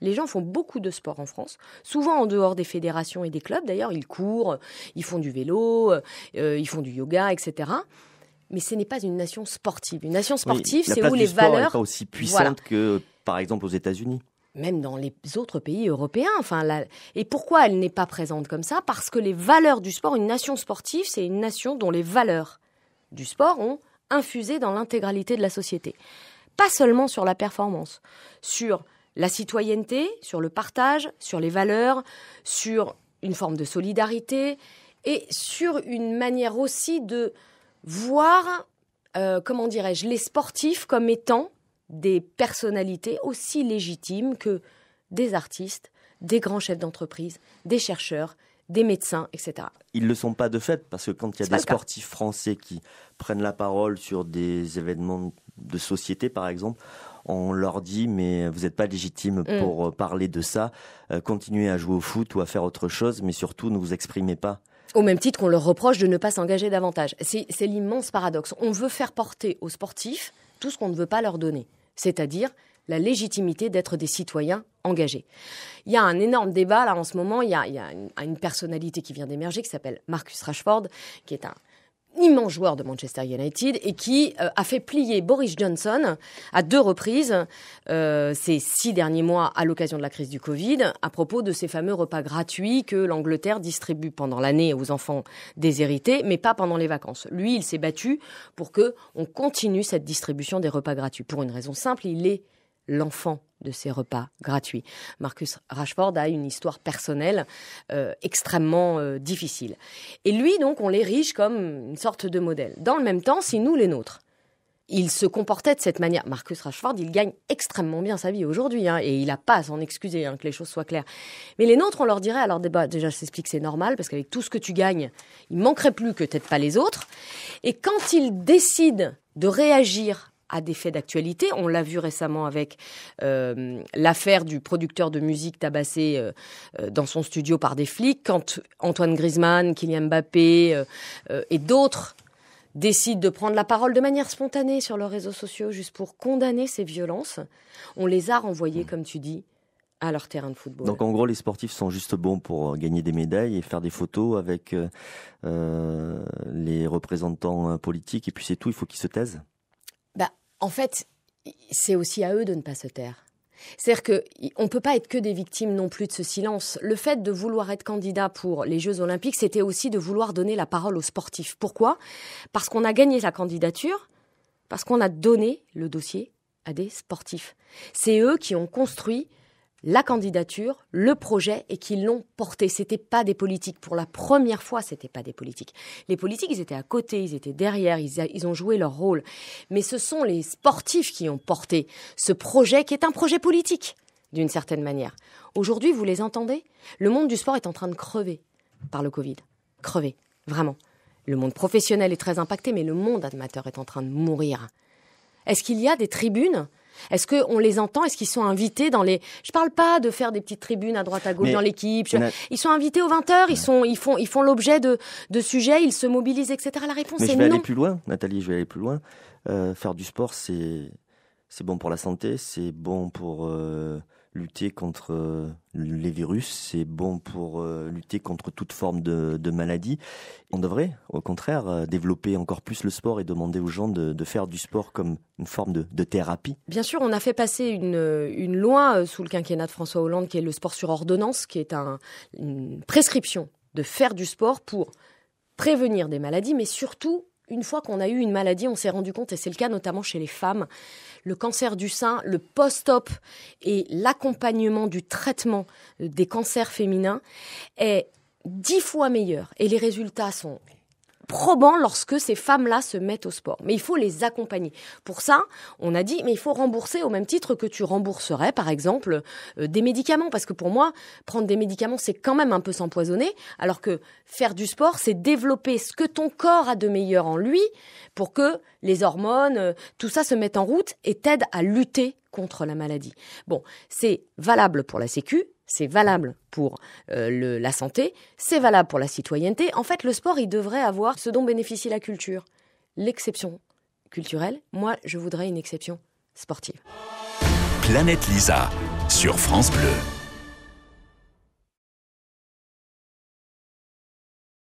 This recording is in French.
Les gens font beaucoup de sport en France, souvent en dehors des fédérations et des clubs. D'ailleurs, ils courent, ils font du vélo, euh, euh, ils font du yoga, etc mais ce n'est pas une nation sportive. Une nation sportive, c'est où les valeurs. pas aussi puissante que, par exemple, aux États-Unis. Même dans les autres pays européens. Enfin, Et pourquoi elle n'est pas présente comme ça Parce que les valeurs du sport, une nation sportive, c'est une nation dont les valeurs du sport ont infusé dans l'intégralité de la société. Pas seulement sur la performance, sur la citoyenneté, sur le partage, sur les valeurs, sur une forme de solidarité et sur une manière aussi de voir, euh, comment dirais-je, les sportifs comme étant des personnalités aussi légitimes que des artistes, des grands chefs d'entreprise, des chercheurs, des médecins, etc. Ils ne le sont pas de fait, parce que quand il y a des sportifs français qui prennent la parole sur des événements de société, par exemple, on leur dit mais vous n'êtes pas légitime mm. pour euh, parler de ça, euh, continuez à jouer au foot ou à faire autre chose, mais surtout ne vous exprimez pas. Au même titre qu'on leur reproche de ne pas s'engager davantage. C'est l'immense paradoxe. On veut faire porter aux sportifs tout ce qu'on ne veut pas leur donner, c'est-à-dire la légitimité d'être des citoyens engagé. Il y a un énorme débat là en ce moment. Il y a, une, personnalité qui vient d'émerger qui s'appelle Marcus Rashford, qui est un immense joueur de Manchester United et qui euh, a fait plier Boris Johnson à deux reprises euh, ces six derniers mois à l'occasion de la crise du Covid à propos de ces fameux repas gratuits que l'Angleterre distribue pendant l'année aux enfants déshérités mais pas pendant les vacances. Lui, il s'est battu pour que on continue cette distribution des repas gratuits pour une raison simple, il est l'enfant de ses repas gratuits. Marcus Rashford a une histoire personnelle euh, extrêmement euh, difficile. Et lui, donc, on l'érige comme une sorte de modèle. Dans le même temps, si nous, les nôtres, il se comportait de cette manière. Marcus Rashford, il gagne extrêmement bien sa vie aujourd'hui, hein, et il n'a pas à s'en excuser, hein, que les choses soient claires. Mais les nôtres, on leur dirait, alors déjà, je t'explique, c'est normal, parce qu'avec tout ce que tu gagnes, il manquerait plus que peut-être pas les autres. Et quand il décide de réagir à des faits d'actualité. On l'a vu récemment avec euh, l'affaire du producteur de musique tabassé euh, euh, dans son studio par des flics, quand Antoine Griezmann, Kylian Mbappé et d'autres décident de prendre la parole de manière spontanée sur leurs réseaux sociaux juste pour condamner ces violences, on les a renvoyés, comme tu dis, à leur terrain de football. Donc en gros, les sportifs sont juste bons pour gagner des médailles et faire des photos avec les représentants politiques, et puis c'est tout, il faut qu'ils se taisent en fait, c'est aussi à eux de ne pas se taire. C'est-à-dire qu'on ne peut pas être que des victimes non plus de ce silence. Le fait de vouloir être candidat pour les Jeux Olympiques, c'était aussi de vouloir donner la parole aux sportifs. Pourquoi Parce qu'on a gagné la candidature, parce qu'on a donné le dossier à des sportifs. C'est eux qui ont construit la candidature, le projet et qui l'ont porté. C'était pas des politiques. Pour la première fois, c'était pas des politiques. Les politiques, ils étaient à côté, ils étaient derrière, ils, ils, ont joué leur rôle. Mais ce sont les sportifs qui ont porté ce projet qui est un projet politique, d'une certaine manière. Aujourd'hui, vous les entendez? Le monde du sport est en train de crever par le Covid. Crever. Vraiment. Le monde professionnel est très impacté, mais le monde amateur est en train de mourir. Est-ce qu'il y a des tribunes est-ce qu'on les entend Est-ce qu'ils sont invités dans les Je parle pas de faire des petites tribunes à droite à gauche dans l'équipe. Ils sont invités aux 20 heures. Ils sont, ils font, ils font l'objet de, de sujets. Ils se mobilisent, etc. La réponse Mais je vais aller plus loin, Nathalie. Je vais aller plus loin. Euh, faire du sport, c'est c'est bon pour la santé, c'est bon pour euh, lutter contre euh, les virus, c'est bon pour euh, lutter contre toute forme de, maladie. On devrait, au contraire, développer encore plus le sport et demander aux gens de, faire du sport comme une forme de, thérapie. Bien sûr, on a fait passer une, loi sous le quinquennat de François Hollande qui est le sport sur ordonnance, qui est une prescription de faire du sport pour prévenir des maladies, mais surtout une fois qu'on a eu une maladie, on s'est rendu compte, et c'est le cas notamment chez les femmes, le cancer du sein, le post-op et l'accompagnement du traitement des cancers féminins est dix fois meilleur et les résultats sont probant lorsque ces femmes-là se mettent au sport. Mais il faut les accompagner. Pour ça, on a dit, mais il faut rembourser au même titre que tu rembourserais, par exemple, euh, des médicaments. Parce que pour moi, prendre des médicaments, c'est quand même un peu s'empoisonner. Alors que faire du sport, c'est développer ce que ton corps a de meilleur en lui pour que les hormones, euh, tout ça se mette en route et t'aide à lutter contre la maladie. Bon, c'est valable pour la Sécu, c'est valable pour euh, la santé, c'est valable pour la citoyenneté. En fait, le sport, il devrait avoir ce dont bénéficie la culture. L'exception culturelle, moi, je voudrais une exception sportive. Planète Lisa, sur France Bleu.